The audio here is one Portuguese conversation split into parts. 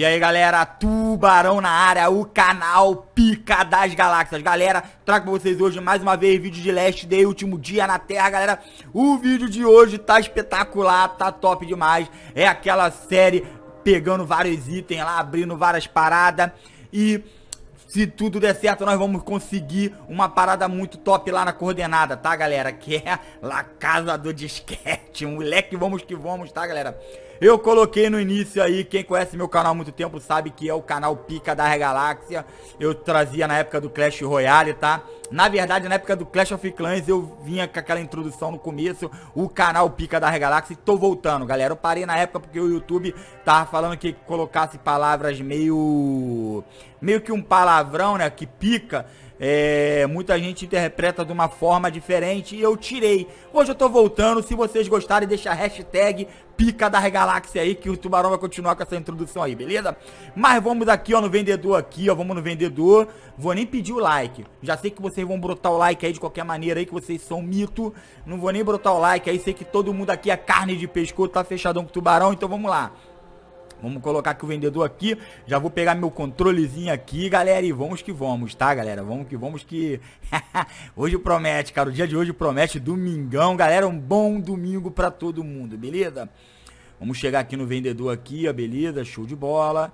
E aí galera, Tubarão na área, o canal Pica das Galáxias Galera, trago pra vocês hoje mais uma vez vídeo de Last Day, último dia na Terra Galera, o vídeo de hoje tá espetacular, tá top demais É aquela série pegando vários itens lá, abrindo várias paradas E se tudo der certo, nós vamos conseguir uma parada muito top lá na coordenada, tá, galera? Que é La Casa do Disquete. Moleque, vamos que vamos, tá, galera? Eu coloquei no início aí, quem conhece meu canal há muito tempo sabe que é o canal Pica da Galáxia. Eu trazia na época do Clash Royale, tá? Na verdade, na época do Clash of Clans, eu vinha com aquela introdução no começo, o canal Pica da Galáxia, e tô voltando, galera. Eu parei na época porque o YouTube tava falando que colocasse palavras meio... meio que um palavrão, né, que pica... É, muita gente interpreta de uma forma diferente e eu tirei. Hoje eu tô voltando, se vocês gostarem, deixa a hashtag pica da galáxia aí, que o Tubarão vai continuar com essa introdução aí, beleza? Mas vamos aqui, ó, no vendedor aqui, ó, vamos no vendedor. Vou nem pedir o like. Já sei que vocês vão brotar o like aí de qualquer maneira aí, que vocês são mito. Não vou nem brotar o like aí, sei que todo mundo aqui é carne de pescoço, tá fechadão com o Tubarão, então vamos lá. Vamos colocar aqui o vendedor aqui. Já vou pegar meu controlezinho aqui, galera. E vamos que vamos, tá, galera? Vamos que vamos que... hoje promete, cara. O dia de hoje promete. Domingão, galera. Um bom domingo pra todo mundo, beleza? Vamos chegar aqui no vendedor aqui, ó. Beleza, show de bola.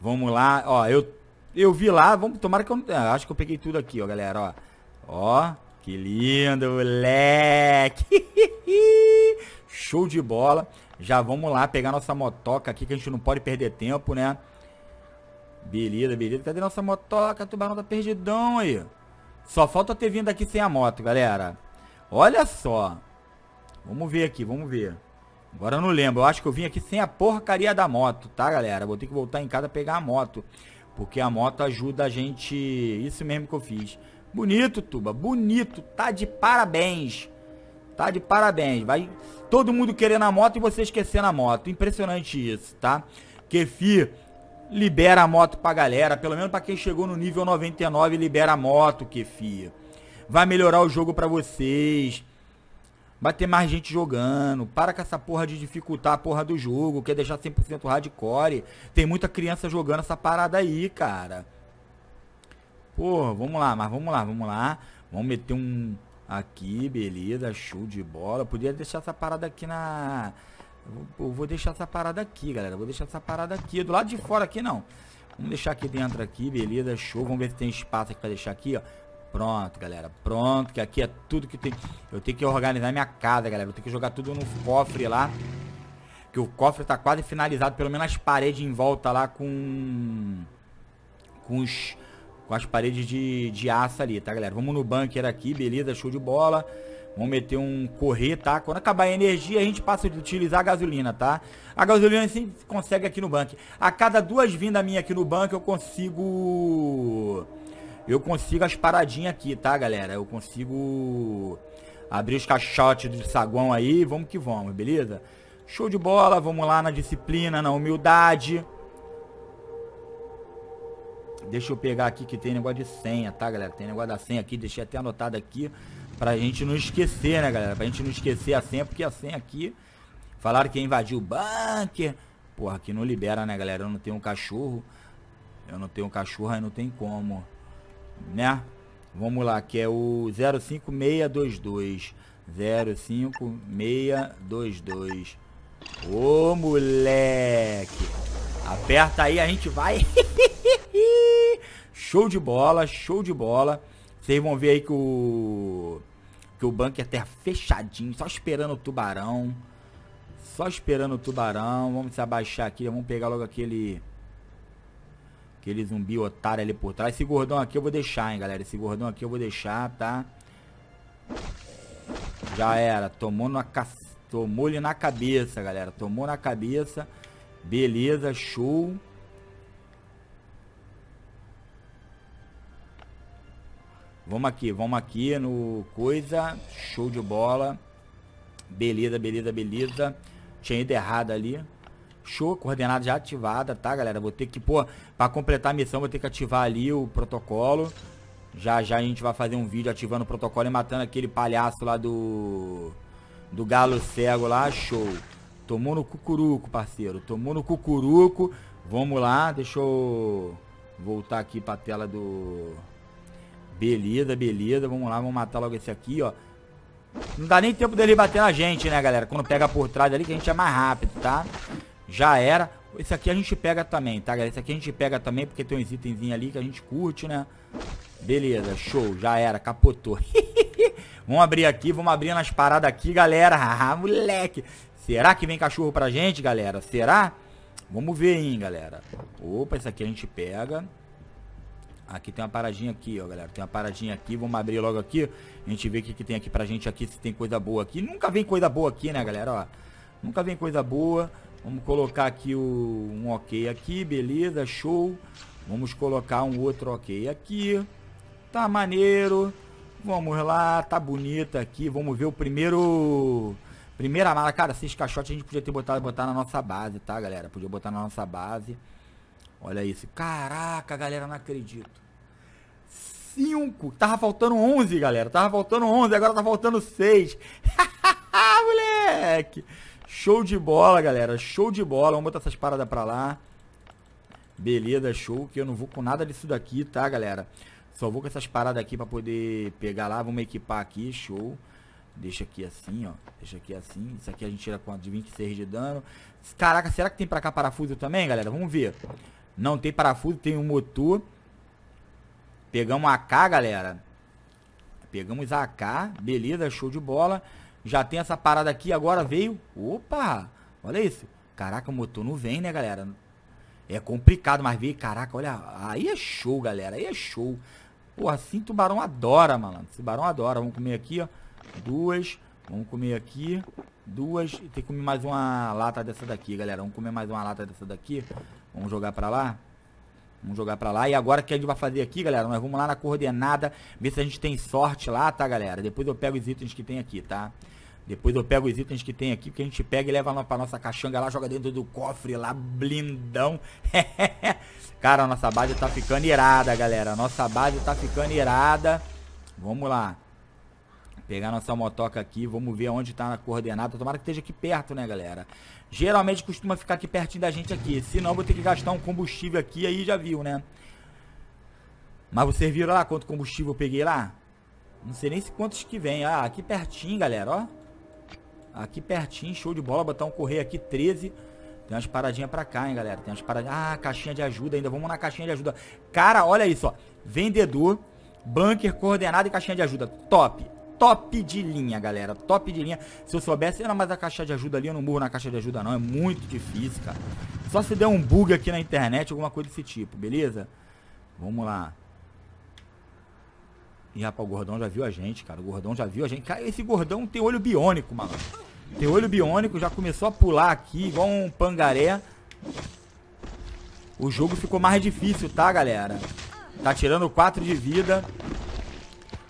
Vamos lá. Ó, eu, eu vi lá. Vamos, tomara que eu... Ah, acho que eu peguei tudo aqui, ó, galera, ó. Ó, que lindo, moleque. show de bola. Já vamos lá pegar nossa motoca aqui, que a gente não pode perder tempo, né? Beleza, beleza. Cadê nossa motoca? Tubarão tá perdidão aí. Só falta ter vindo aqui sem a moto, galera. Olha só. Vamos ver aqui, vamos ver. Agora eu não lembro. Eu acho que eu vim aqui sem a porcaria da moto, tá, galera? Vou ter que voltar em casa pegar a moto. Porque a moto ajuda a gente... Isso mesmo que eu fiz. Bonito, Tuba. Bonito. Tá de parabéns. Tá de parabéns. Vai todo mundo querendo a moto e você esquecendo a moto. Impressionante isso, tá? Kefi libera a moto pra galera. Pelo menos pra quem chegou no nível 99, libera a moto, Kefi. Vai melhorar o jogo pra vocês. Vai ter mais gente jogando. Para com essa porra de dificultar a porra do jogo. Quer deixar 100% hardcore. Tem muita criança jogando essa parada aí, cara. porra vamos lá, mas vamos lá, vamos lá. Vamos meter um Aqui, beleza, show de bola. Podia deixar essa parada aqui na... Eu vou deixar essa parada aqui, galera. vou deixar essa parada aqui. Do lado de fora aqui, não. Vamos deixar aqui dentro aqui, beleza, show. Vamos ver se tem espaço aqui pra deixar aqui, ó. Pronto, galera, pronto, que aqui é tudo que tem. Eu tenho que organizar minha casa, galera. Eu tenho que jogar tudo no cofre lá. Que o cofre tá quase finalizado, pelo menos as paredes em volta lá com... Com os com as paredes de, de aço ali, tá, galera? Vamos no bunker aqui, beleza, show de bola. Vamos meter um correr, tá? Quando acabar a energia, a gente passa a utilizar a gasolina, tá? A gasolina a gente consegue aqui no bunker. A cada duas vindas minha aqui no bunker, eu consigo... Eu consigo as paradinhas aqui, tá, galera? Eu consigo abrir os caixotes do saguão aí. Vamos que vamos, beleza? Show de bola, vamos lá na disciplina, na humildade. Deixa eu pegar aqui que tem negócio de senha, tá, galera? Tem negócio da senha aqui, deixei até anotado aqui pra gente não esquecer, né, galera? Pra gente não esquecer a senha, porque a senha aqui... Falaram que invadiu o bunker. Porra, aqui não libera, né, galera? Eu não tenho um cachorro. Eu não tenho um cachorro, aí não tem como. Né? Vamos lá, que é o 05622. 05622. Ô, moleque. Aperta aí, a gente vai... Show de bola, show de bola. Vocês vão ver aí que o que o bunker até fechadinho, só esperando o tubarão. Só esperando o tubarão. Vamos se abaixar aqui, vamos pegar logo aquele aquele zumbi otário ali por trás. Esse gordão aqui eu vou deixar, hein, galera. Esse gordão aqui eu vou deixar, tá? Já era, tomou na ca... tomou ele na cabeça, galera. Tomou na cabeça. Beleza, show. Vamos aqui, vamos aqui no coisa. Show de bola. Beleza, beleza, beleza. Tinha ido errado ali. Show, coordenada já ativada, tá, galera? Vou ter que, pô, pra completar a missão, vou ter que ativar ali o protocolo. Já, já a gente vai fazer um vídeo ativando o protocolo e matando aquele palhaço lá do... Do galo cego lá, show. Tomou no cucuruco, parceiro. Tomou no cucuruco. Vamos lá, deixa eu voltar aqui pra tela do... Beleza, beleza. Vamos lá, vamos matar logo esse aqui, ó. Não dá nem tempo dele bater na gente, né, galera? Quando pega por trás ali, que a gente é mais rápido, tá? Já era. Esse aqui a gente pega também, tá, galera? Esse aqui a gente pega também, porque tem uns itenzinhos ali que a gente curte, né? Beleza, show. Já era, capotou. vamos abrir aqui, vamos abrir nas paradas aqui, galera. Ah, moleque. Será que vem cachorro pra gente, galera? Será? Vamos ver, hein, galera. Opa, esse aqui a gente pega. Aqui tem uma paradinha aqui, ó, galera. Tem uma paradinha aqui. Vamos abrir logo aqui. A gente vê o que, que tem aqui pra gente aqui, se tem coisa boa aqui. Nunca vem coisa boa aqui, né, galera? Ó, nunca vem coisa boa. Vamos colocar aqui o, um ok aqui, beleza, show. Vamos colocar um outro ok aqui. Tá maneiro. Vamos lá, tá bonita aqui. Vamos ver o primeiro... Primeira mala. Cara, esses caixotes a gente podia ter botado botar na nossa base, tá, galera? Podia botar na nossa base. Olha isso. Caraca, galera, não acredito. 5. Tava faltando 11, galera. Tava faltando 11, agora tá faltando 6. moleque. Show de bola, galera. Show de bola. Vamos botar essas paradas pra lá. Beleza, show. Que eu não vou com nada disso daqui, tá, galera? Só vou com essas paradas aqui pra poder pegar lá. Vamos equipar aqui, show. Deixa aqui assim, ó. Deixa aqui assim. Isso aqui a gente tira com de 26 de dano. Caraca, será que tem pra cá parafuso também, galera? Vamos ver. Não tem parafuso, tem um motor. Pegamos a K, galera. Pegamos a K, beleza, show de bola. Já tem essa parada aqui, agora veio. Opa, olha isso. Caraca, o motor não vem, né, galera? É complicado, mas veio, caraca, olha. Aí é show, galera, aí é show. Porra, assim tubarão adora, malandro. barão adora. Vamos comer aqui, ó. Duas. Vamos comer aqui. Duas. Tem que comer mais uma lata dessa daqui, galera. Vamos comer mais uma lata dessa daqui. Vamos jogar para lá? Vamos jogar para lá. E agora o que a gente vai fazer aqui, galera? Nós vamos lá na coordenada, ver se a gente tem sorte lá, tá, galera? Depois eu pego os itens que tem aqui, tá? Depois eu pego os itens que tem aqui, que a gente pega e leva pra nossa caixanga lá, joga dentro do cofre lá, blindão. Cara, a nossa base tá ficando irada, galera. A nossa base tá ficando irada. Vamos lá. Pegar nossa motoca aqui, vamos ver onde tá na coordenada. Tomara que esteja aqui perto, né, galera? Geralmente costuma ficar aqui pertinho da gente aqui. Se não, vou ter que gastar um combustível aqui, aí já viu, né? Mas vocês viram lá quanto combustível eu peguei lá? Não sei nem se quantos que vem. Ah, aqui pertinho, galera, ó. Aqui pertinho, show de bola. Botar um correio aqui, 13. Tem umas paradinhas pra cá, hein, galera. Tem umas paradinhas. Ah, caixinha de ajuda ainda. Vamos na caixinha de ajuda. Cara, olha isso, ó. Vendedor, bunker, coordenada e caixinha de ajuda. Top top de linha, galera. Top de linha. Se eu soubesse, era ah, mais a caixa de ajuda ali. Eu não morro na caixa de ajuda, não. É muito difícil, cara. Só se der um bug aqui na internet, alguma coisa desse tipo, beleza? Vamos lá. Ih, rapaz, o gordão já viu a gente, cara. O gordão já viu a gente. Cara, esse gordão tem olho biônico, mano. Tem olho biônico, já começou a pular aqui, igual um pangaré. O jogo ficou mais difícil, tá, galera? Tá tirando 4 de vida.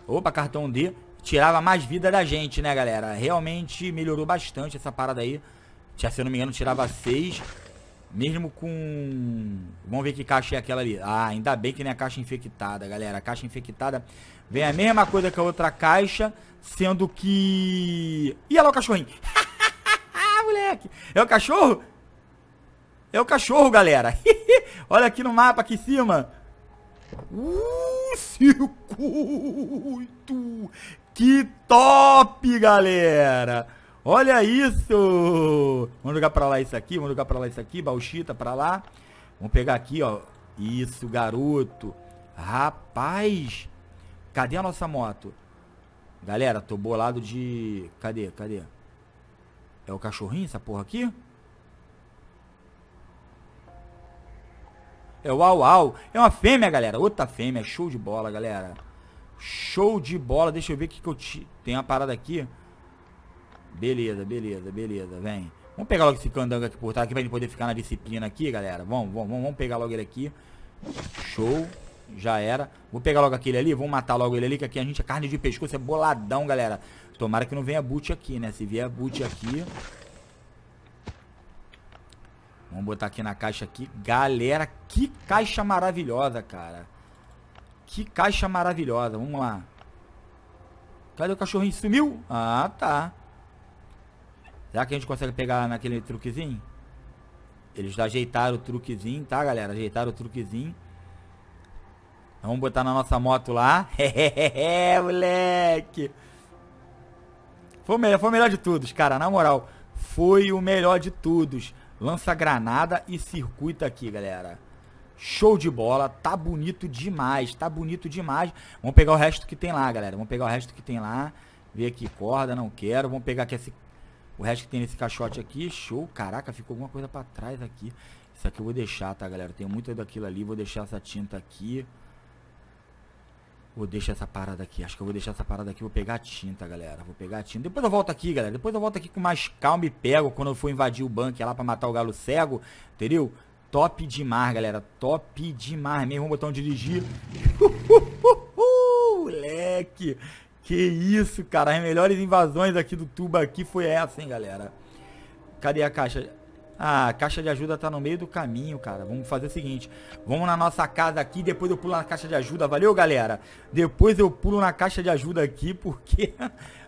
Opa, cartão D tirava mais vida da gente, né, galera? Realmente melhorou bastante essa parada aí. Já, se eu não me engano, tirava 6. Mesmo com... Vamos ver que caixa é aquela ali. Ah, ainda bem que nem a é caixa infectada, galera. A caixa infectada vem a mesma coisa que a outra caixa, sendo que... Ih, olha lá o cachorrinho. moleque. É o cachorro? É o cachorro, galera. olha aqui no mapa, aqui em cima. Uh, circuito. Que top, galera! Olha isso! Vamos jogar pra lá isso aqui, vamos jogar pra lá isso aqui, bauxita pra lá. Vamos pegar aqui, ó. Isso, garoto. Rapaz! Cadê a nossa moto? Galera, tô bolado de... Cadê, cadê? É o cachorrinho essa porra aqui? É o au au. É uma fêmea, galera. Outra fêmea. Show de bola, galera. Show de bola. Deixa eu ver o que, que eu te... Tem uma parada aqui. Beleza, beleza, beleza. Vem. Vamos pegar logo esse candango aqui por trás, que vai poder ficar na disciplina aqui, galera. Vamos, vamos, vamos pegar logo ele aqui. Show. Já era. Vou pegar logo aquele ali, vamos matar logo ele ali, que aqui a gente é carne de pescoço, é boladão, galera. Tomara que não venha boot aqui, né? Se vier boot aqui... Vamos botar aqui na caixa aqui. Galera, que caixa maravilhosa, cara. Que caixa maravilhosa. Vamos lá. Cadê o cachorrinho? Sumiu? Ah, tá. Será que a gente consegue pegar naquele truquezinho? Eles ajeitaram o truquezinho, tá, galera? Ajeitaram o truquezinho. Vamos botar na nossa moto lá. É, moleque. Foi o, melhor, foi o melhor de todos, cara. Na moral, foi o melhor de todos. Lança granada e circuita aqui, galera. Show de bola, tá bonito demais, tá bonito demais. Vamos pegar o resto que tem lá, galera. Vamos pegar o resto que tem lá. Ver aqui, corda, não quero. Vamos pegar aqui esse, o resto que tem nesse caixote aqui. Show, caraca, ficou alguma coisa pra trás aqui. Isso aqui eu vou deixar, tá, galera? Tem muito daquilo ali, vou deixar essa tinta aqui. Vou deixar essa parada aqui, acho que eu vou deixar essa parada aqui, vou pegar a tinta, galera. Vou pegar a tinta. Depois eu volto aqui, galera. Depois eu volto aqui com mais calma e pego quando eu for invadir o banco lá pra matar o galo cego, entendeu? Top demais, galera. Top demais mesmo. Botão dirigir. Moleque. Que isso, cara. As melhores invasões aqui do tuba aqui foi essa, hein, galera. Cadê a caixa? Ah, a caixa de ajuda tá no meio do caminho, cara. Vamos fazer o seguinte. Vamos na nossa casa aqui, depois eu pulo na caixa de ajuda. Valeu, galera. Depois eu pulo na caixa de ajuda aqui, porque...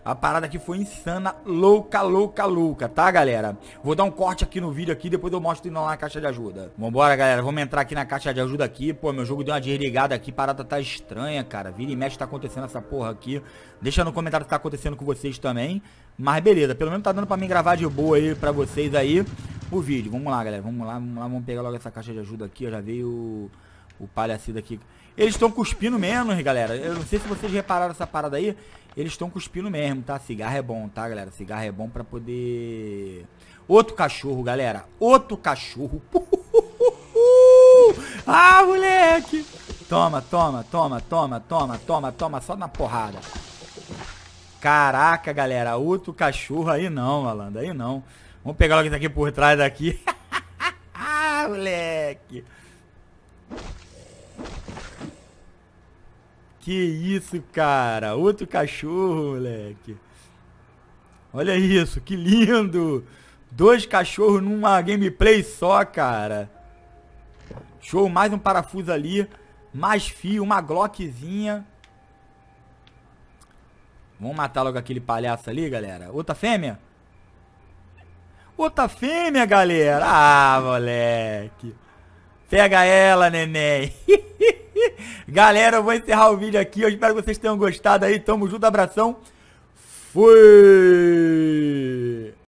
A parada aqui foi insana, louca, louca, louca, tá, galera? Vou dar um corte aqui no vídeo aqui, depois eu mostro indo lá na caixa de ajuda. Vambora, galera, vamos entrar aqui na caixa de ajuda aqui. Pô, meu jogo deu uma desligada aqui, parada tá estranha, cara. Vira e mexe, tá acontecendo essa porra aqui. Deixa no comentário o que tá acontecendo com vocês também. Mas beleza, pelo menos tá dando pra mim gravar de boa aí pra vocês aí o vídeo. Vamos lá, galera, vamos lá, vamos lá, vamos pegar logo essa caixa de ajuda aqui, eu já veio o palhacido aqui. Eles estão cuspindo menos, galera. Eu não sei se vocês repararam essa parada aí. Eles estão cuspindo mesmo, tá? Cigarro é bom, tá, galera? Cigarro é bom pra poder... Outro cachorro, galera. Outro cachorro. ah, moleque! Toma, toma, toma, toma, toma, toma, toma. Só na porrada. Caraca, galera. Outro cachorro aí não, malandro. Aí não. Vamos pegar logo isso aqui por trás daqui. ah, moleque! Que isso, cara. Outro cachorro, moleque. Olha isso, que lindo. Dois cachorros numa gameplay só, cara. Show, mais um parafuso ali. Mais fio, uma glockzinha. Vamos matar logo aquele palhaço ali, galera. Outra fêmea? Outra fêmea, galera. Ah, moleque. Pega ela, neném. Galera, eu vou encerrar o vídeo aqui. Eu espero que vocês tenham gostado aí. Tamo junto, abração. Fui!